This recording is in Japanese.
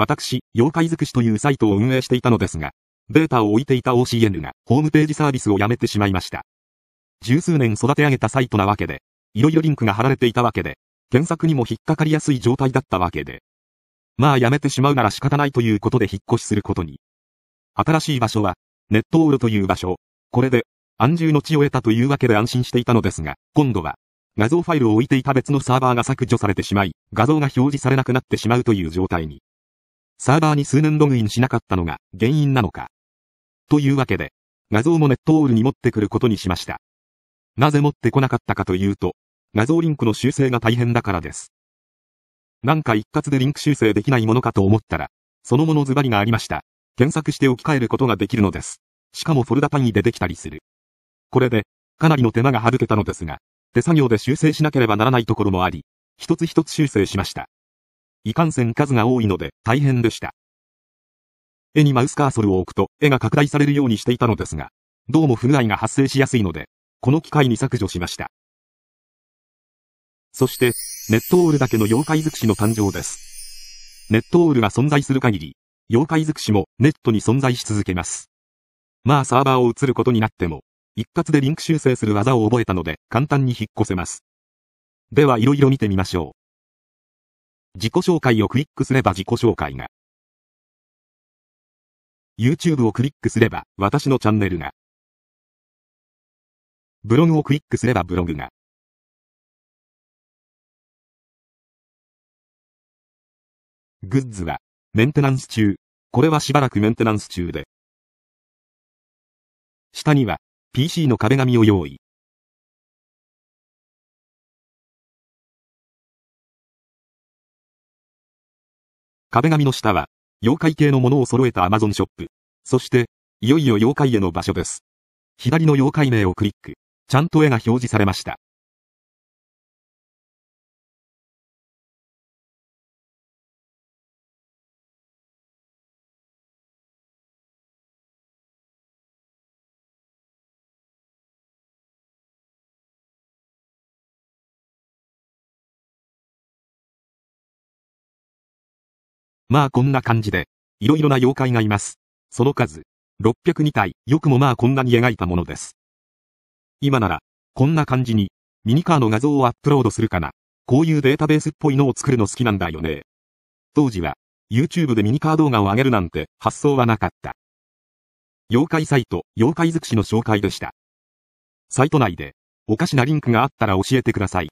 私、妖怪尽くしというサイトを運営していたのですが、データを置いていた OCN がホームページサービスをやめてしまいました。十数年育て上げたサイトなわけで、いろいろリンクが貼られていたわけで、検索にも引っかかりやすい状態だったわけで。まあやめてしまうなら仕方ないということで引っ越しすることに。新しい場所は、ネットオールという場所。これで、安住の地を得たというわけで安心していたのですが、今度は、画像ファイルを置いていた別のサーバーが削除されてしまい、画像が表示されなくなってしまうという状態に。サーバーに数年ログインしなかったのが原因なのか。というわけで、画像もネットオールに持ってくることにしました。なぜ持ってこなかったかというと、画像リンクの修正が大変だからです。なんか一括でリンク修正できないものかと思ったら、そのものズバリがありました。検索して置き換えることができるのです。しかもフォルダ単位でできたりする。これで、かなりの手間が省けたのですが、手作業で修正しなければならないところもあり、一つ一つ修正しました。いかんせん数が多いので大変でした。絵にマウスカーソルを置くと絵が拡大されるようにしていたのですが、どうも不具合が発生しやすいので、この機会に削除しました。そして、ネットオールだけの妖怪尽くしの誕生です。ネットオールが存在する限り、妖怪尽くしもネットに存在し続けます。まあサーバーを移ることになっても、一括でリンク修正する技を覚えたので簡単に引っ越せます。では色々見てみましょう。自己紹介をクリックすれば自己紹介が。YouTube をクリックすれば、私のチャンネルが。ブログをクリックすればブログが。グッズは、メンテナンス中。これはしばらくメンテナンス中で。下には、PC の壁紙を用意。壁紙の下は、妖怪系のものを揃えたアマゾンショップ。そして、いよいよ妖怪への場所です。左の妖怪名をクリック。ちゃんと絵が表示されました。まあこんな感じで、いろいろな妖怪がいます。その数、602体、よくもまあこんなに描いたものです。今なら、こんな感じに、ミニカーの画像をアップロードするかな。こういうデータベースっぽいのを作るの好きなんだよね。当時は、YouTube でミニカー動画を上げるなんて発想はなかった。妖怪サイト、妖怪尽くしの紹介でした。サイト内で、おかしなリンクがあったら教えてください。